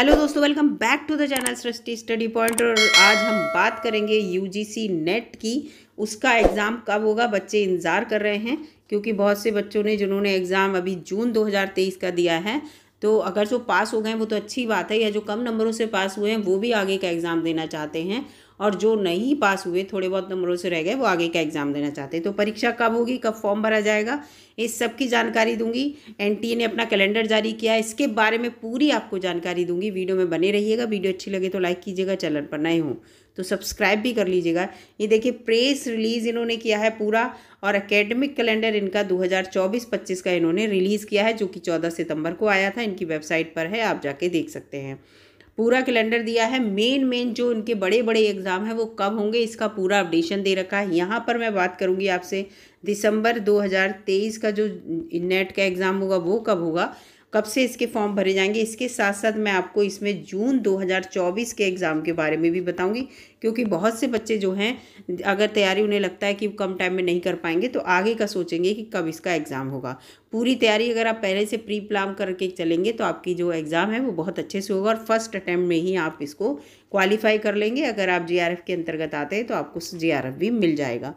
hello दोस्तों welcome back to the channel Srishti study point और आज हम बात करेंगे यूजीसी नेट की उसका एग्ज़ाम कब होगा बच्चे इंतज़ार कर रहे हैं क्योंकि बहुत से बच्चों ने जिन्होंने एग्ज़ाम अभी जून 2023 का दिया है तो अगर जो पास हो गए वो तो अच्छी बात है या जो कम नंबरों से पास हुए हैं वो भी आगे का एग्ज़ाम देना चाहते हैं और जो नहीं पास हुए थोड़े बहुत नंबरों से रह गए वो आगे का एग्ज़ाम देना चाहते हैं तो परीक्षा कब होगी कब फॉर्म भरा जाएगा इस सब की जानकारी दूंगी एनटीए ने अपना कैलेंडर जारी किया है इसके बारे में पूरी आपको जानकारी दूंगी वीडियो में बने रहिएगा वीडियो अच्छी लगे तो लाइक कीजिएगा चैनल पर नए हों तो सब्सक्राइब भी कर लीजिएगा ये देखिए प्रेस रिलीज़ इन्होंने किया है पूरा और एकेडमिक कैलेंडर इनका 2024-25 का इन्होंने रिलीज़ किया है जो कि 14 सितंबर को आया था इनकी वेबसाइट पर है आप जाके देख सकते हैं पूरा कैलेंडर दिया है मेन मेन जो उनके बड़े बड़े एग्ज़ाम हैं वो कब होंगे इसका पूरा अपडेशन दे रखा है यहाँ पर मैं बात करूँगी आपसे दिसंबर 2023 का जो नेट का एग्ज़ाम होगा वो कब होगा कब से इसके फॉर्म भरे जाएंगे इसके साथ साथ मैं आपको इसमें जून 2024 के एग्ज़ाम के बारे में भी बताऊंगी क्योंकि बहुत से बच्चे जो हैं अगर तैयारी उन्हें लगता है कि कम टाइम में नहीं कर पाएंगे तो आगे का सोचेंगे कि कब इसका एग्ज़ाम होगा पूरी तैयारी अगर आप पहले से प्री प्लान करके चलेंगे तो आपकी जो एग्ज़ाम है वो बहुत अच्छे से होगा और फर्स्ट अटैम्प्ट में ही आप इसको क्वालिफाई कर लेंगे अगर आप जे के अंतर्गत आते हैं तो आपको जे भी मिल जाएगा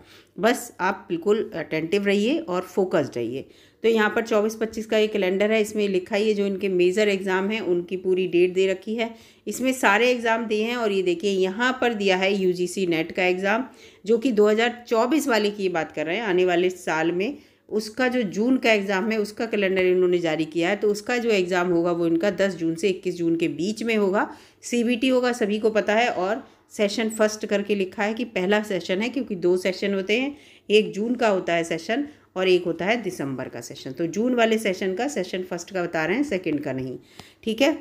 बस आप बिल्कुल अटेंटिव रहिए और फोकस्ड रहिए तो यहाँ पर चौबीस पच्चीस का ये कैलेंडर है इसमें लिखा ही है जो इनके मेजर एग्ज़ाम हैं उनकी पूरी डेट दे रखी है इसमें सारे एग्ज़ाम दिए हैं और ये देखिए यहाँ पर दिया है यूजीसी नेट का एग्ज़ाम जो कि 2024 वाले की बात कर रहे हैं आने वाले साल में उसका जो जून का एग्ज़ाम है उसका कैलेंडर इन्होंने जारी किया है तो उसका जो एग्ज़ाम होगा वो इनका दस जून से इक्कीस जून के बीच में होगा सी होगा सभी को पता है और सेशन फर्स्ट करके लिखा है कि पहला सेशन है क्योंकि दो सेशन होते हैं एक जून का होता है सेशन और एक होता है दिसंबर का सेशन तो जून वाले सेशन का सेशन फर्स्ट का बता रहे हैं सेकंड का नहीं ठीक है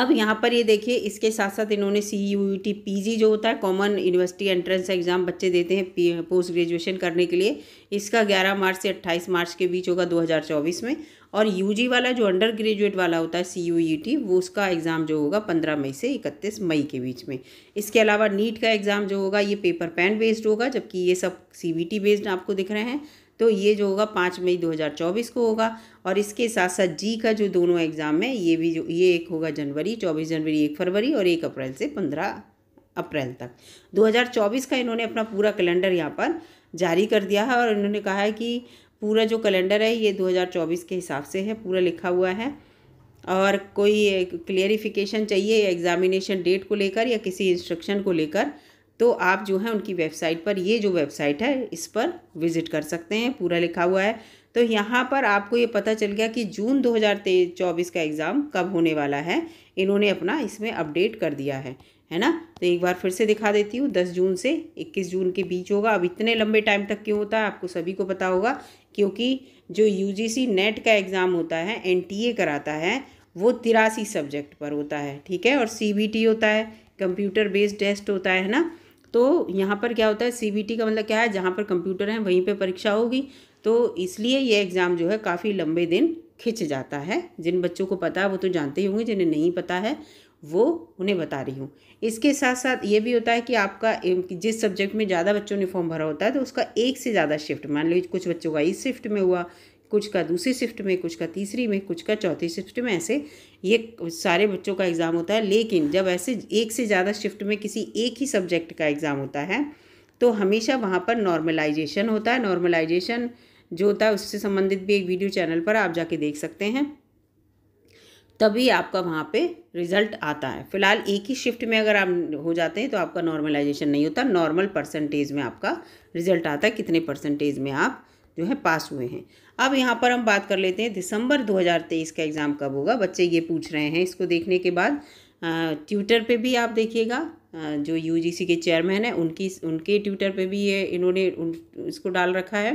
अब यहाँ पर ये देखिए इसके साथ साथ इन्होंने C U T P G जो होता है कॉमन यूनिवर्सिटी एंट्रेंस एग्ज़ाम बच्चे देते हैं पोस्ट ग्रेजुएशन करने के लिए इसका 11 मार्च से 28 मार्च के बीच होगा 2024 में और यूजी वाला जो अंडर ग्रेजुएट वाला होता है सी e वो उसका एग्ज़ाम जो होगा पंद्रह मई से इकतीस मई के बीच में इसके अलावा नीट का एग्ज़ाम जो होगा ये पेपर पैन बेस्ड होगा जबकि ये सब सी बेस्ड आपको दिख रहे हैं तो ये जो होगा पाँच मई 2024 को होगा और इसके साथ साथ जी का जो दोनों एग्ज़ाम है ये भी जो ये एक होगा जनवरी चौबीस जनवरी एक फरवरी और एक अप्रैल से पंद्रह अप्रैल तक 2024 का इन्होंने अपना पूरा कैलेंडर यहाँ पर जारी कर दिया है और इन्होंने कहा है कि पूरा जो कैलेंडर है ये 2024 के हिसाब से है पूरा लिखा हुआ है और कोई क्लियरिफिकेशन चाहिए एग्ज़ामिनेशन डेट को लेकर या किसी इंस्ट्रक्शन को लेकर तो आप जो है उनकी वेबसाइट पर ये जो वेबसाइट है इस पर विज़िट कर सकते हैं पूरा लिखा हुआ है तो यहाँ पर आपको ये पता चल गया कि जून दो का एग्ज़ाम कब होने वाला है इन्होंने अपना इसमें अपडेट कर दिया है है ना तो एक बार फिर से दिखा देती हूँ दस जून से इक्कीस जून के बीच होगा अब इतने लंबे टाइम तक क्यों होता है आपको सभी को पता होगा क्योंकि जो यू नेट का एग्ज़ाम होता है एन कराता है वो तिरासी सब्जेक्ट पर होता है ठीक है और सी होता है कंप्यूटर बेस्ड टेस्ट होता है ना तो यहाँ पर क्या होता है सी का मतलब क्या है जहाँ पर कंप्यूटर है वहीं पे परीक्षा होगी तो इसलिए ये एग्ज़ाम जो है काफ़ी लंबे दिन खिंच जाता है जिन बच्चों को पता है वो तो जानते ही होंगे जिन्हें नहीं पता है वो उन्हें बता रही हूँ इसके साथ साथ ये भी होता है कि आपका जिस सब्जेक्ट में ज़्यादा बच्चों ने फॉर्म भरा होता है तो उसका एक से ज़्यादा शिफ्ट मान लीजिए कुछ बच्चों का इस शिफ्ट में हुआ कुछ का दूसरी शिफ्ट में कुछ का तीसरी में कुछ का चौथी शिफ्ट में ऐसे ये सारे बच्चों का एग्ज़ाम होता है लेकिन जब ऐसे एक से ज़्यादा शिफ्ट में किसी एक ही सब्जेक्ट का एग्ज़ाम होता है तो हमेशा वहाँ पर नॉर्मलाइजेशन होता है नॉर्मलाइजेशन जो होता है उससे संबंधित भी एक वीडियो चैनल पर आप जाके देख सकते हैं तभी आपका वहाँ पे रिजल्ट आता है फिलहाल एक ही शिफ्ट में अगर आप हो जाते हैं तो आपका नॉर्मलाइजेशन नहीं होता नॉर्मल परसेंटेज में आपका रिजल्ट आता है कितने परसेंटेज में आप जो है पास हुए हैं अब यहाँ पर हम बात कर लेते हैं दिसंबर 2023 का एग्ज़ाम कब होगा बच्चे ये पूछ रहे हैं इसको देखने के बाद ट्विटर पर भी आप देखिएगा जो यू के चेयरमैन हैं उनकी उनके ट्विटर पर भी ये इन्होंने इसको डाल रखा है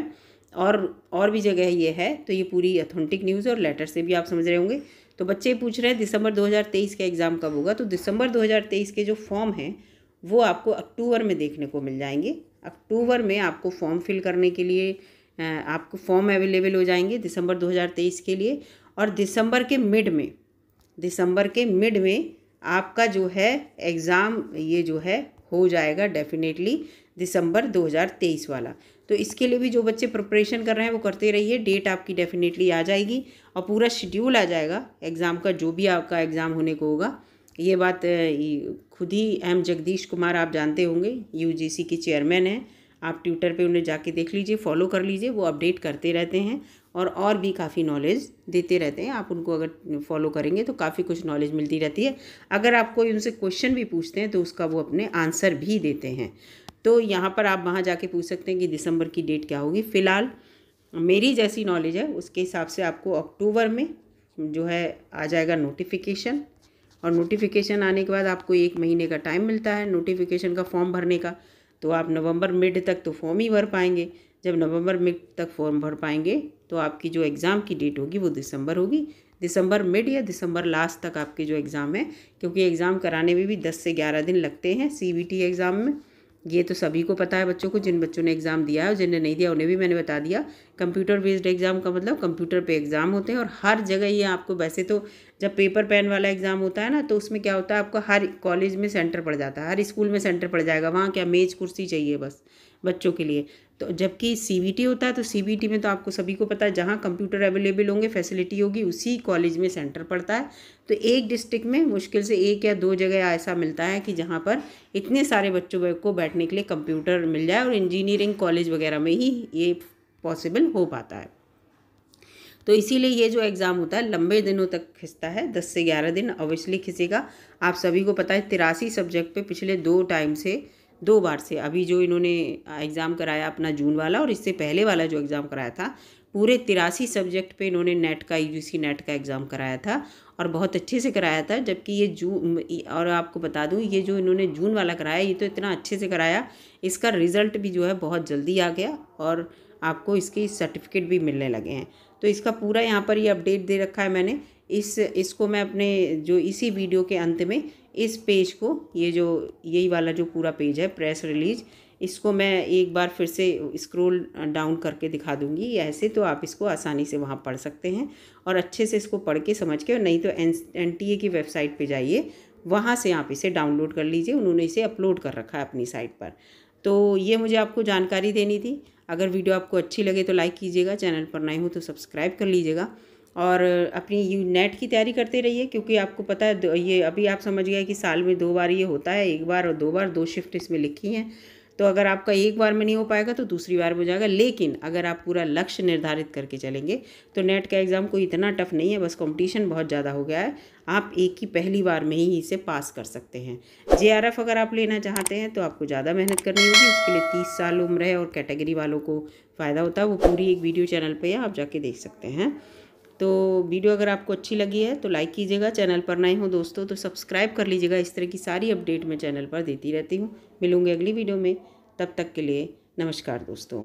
और और भी जगह ये है तो ये पूरी अथेंटिक न्यूज़ और लेटर से भी आप समझ रहे होंगे तो बच्चे पूछ रहे हैं दिसंबर 2023 का एग्ज़ाम कब होगा तो दिसंबर 2023 के जो फॉर्म हैं वो आपको अक्टूबर में देखने को मिल जाएंगे अक्टूबर में आपको फॉर्म फिल करने के लिए आपको फॉर्म अवेलेबल हो जाएंगे दिसंबर 2023 के लिए और दिसंबर के मिड में दिसंबर के मिड में आपका जो है एग्ज़ाम ये जो है हो जाएगा डेफिनेटली दिसंबर 2023 वाला तो इसके लिए भी जो बच्चे प्रिपरेशन कर रहे हैं वो करते रहिए डेट आपकी डेफिनेटली आ जाएगी और पूरा शेड्यूल आ जाएगा एग्ज़ाम का जो भी आपका एग्ज़ाम होने को होगा ये बात खुद ही एम जगदीश कुमार आप जानते होंगे यूजीसी के चेयरमैन हैं आप ट्विटर पे उन्हें जाके देख लीजिए फॉलो कर लीजिए वो अपडेट करते रहते हैं और और भी काफ़ी नॉलेज देते रहते हैं आप उनको अगर फॉलो करेंगे तो काफ़ी कुछ नॉलेज मिलती रहती है अगर आप कोई उनसे क्वेश्चन भी पूछते हैं तो उसका वो अपने आंसर भी देते हैं तो यहाँ पर आप वहाँ जाके पूछ सकते हैं कि दिसंबर की डेट क्या होगी फ़िलहाल मेरी जैसी नॉलेज है उसके हिसाब से आपको अक्टूबर में जो है आ जाएगा नोटिफिकेशन और नोटिफिकेशन आने के बाद आपको एक महीने का टाइम मिलता है नोटिफिकेशन का फॉर्म भरने का तो आप नवंबर मिड तक तो फॉर्म ही भर पाएंगे जब नवंबर मिड तक फॉर्म भर पाएंगे तो आपकी जो एग्ज़ाम की डेट होगी वो दिसंबर होगी दिसंबर मिड या दिसंबर लास्ट तक आपके जो एग्ज़ाम है क्योंकि एग्ज़ाम कराने में भी दस से ग्यारह दिन लगते हैं सी एग्ज़ाम में ये तो सभी को पता है बच्चों को जिन बच्चों ने एग्ज़ाम दिया है और जिनने नहीं दिया उन्हें भी मैंने बता दिया कंप्यूटर बेस्ड एग्ज़ाम का मतलब कंप्यूटर पे एग्ज़ाम होते हैं और हर जगह ये आपको वैसे तो जब पेपर पेन वाला एग्ज़ाम होता है ना तो उसमें क्या होता है आपको हर कॉलेज में सेंटर पड़ जाता है हर स्कूल में सेंटर पड़ जाएगा वहाँ क्या मेज़ कुर्सी चाहिए बस बच्चों के लिए तो जबकि सी होता है तो सी में तो आपको सभी को पता है जहाँ कंप्यूटर अवेलेबल होंगे फैसिलिटी होगी उसी कॉलेज में सेंटर पड़ता है तो एक डिस्ट्रिक्ट में मुश्किल से एक या दो जगह ऐसा मिलता है कि जहाँ पर इतने सारे बच्चों को बैठने के लिए कंप्यूटर मिल जाए और इंजीनियरिंग कॉलेज वगैरह में ही ये पॉसिबल हो पाता है तो इसीलिए ये जो एग्ज़ाम होता है लंबे दिनों तक खिंचता है दस से ग्यारह दिन ऑब्वियसली खिंचेगा आप सभी को पता है तिरासी सब्जेक्ट पे पिछले दो टाइम से दो बार से अभी जो इन्होंने एग्ज़ाम कराया अपना जून वाला और इससे पहले वाला जो एग्ज़ाम कराया था पूरे तिरासी सब्जेक्ट पे इन्होंने नेट का यू नेट का एग्ज़ाम कराया था और बहुत अच्छे से कराया था जबकि ये जून और आपको बता दूँ ये जो इन्होंने जून वाला कराया ये तो इतना अच्छे से कराया इसका रिज़ल्ट भी जो है बहुत जल्दी आ गया और आपको इसके सर्टिफिकेट भी मिलने लगे हैं तो इसका पूरा यहाँ पर ये अपडेट दे रखा है मैंने इस इसको मैं अपने जो इसी वीडियो के अंत में इस पेज को ये जो यही वाला जो पूरा पेज है प्रेस रिलीज इसको मैं एक बार फिर से स्क्रोल डाउन करके दिखा दूंगी ऐसे तो आप इसको आसानी से वहाँ पढ़ सकते हैं और अच्छे से इसको पढ़ के समझ के और नहीं तो एन की वेबसाइट पे जाइए वहाँ से आप इसे डाउनलोड कर लीजिए उन्होंने इसे अपलोड कर रखा है अपनी साइट पर तो ये मुझे आपको जानकारी देनी थी अगर वीडियो आपको अच्छी लगे तो लाइक कीजिएगा चैनल पर नए हो तो सब्सक्राइब कर लीजिएगा और अपनी यू नेट की तैयारी करते रहिए क्योंकि आपको पता है ये अभी आप समझ गए कि साल में दो बार ये होता है एक बार और दो बार दो शिफ्ट इसमें लिखी हैं तो अगर आपका एक बार में नहीं हो पाएगा तो दूसरी बार में हो जाएगा लेकिन अगर आप पूरा लक्ष्य निर्धारित करके चलेंगे तो नेट का एग्ज़ाम कोई इतना टफ नहीं है बस कंपटीशन बहुत ज़्यादा हो गया है आप एक ही पहली बार में ही इसे पास कर सकते हैं जे अगर आप लेना चाहते हैं तो आपको ज़्यादा मेहनत करनी होगी उसके लिए तीस साल उम्र है और कैटेगरी वालों को फ़ायदा होता है वो पूरी एक वीडियो चैनल पर आप जाके देख सकते हैं तो वीडियो अगर आपको अच्छी लगी है तो लाइक कीजिएगा चैनल पर नए हो दोस्तों तो सब्सक्राइब कर लीजिएगा इस तरह की सारी अपडेट मैं चैनल पर देती रहती हूँ मिलूँगी अगली वीडियो में तब तक के लिए नमस्कार दोस्तों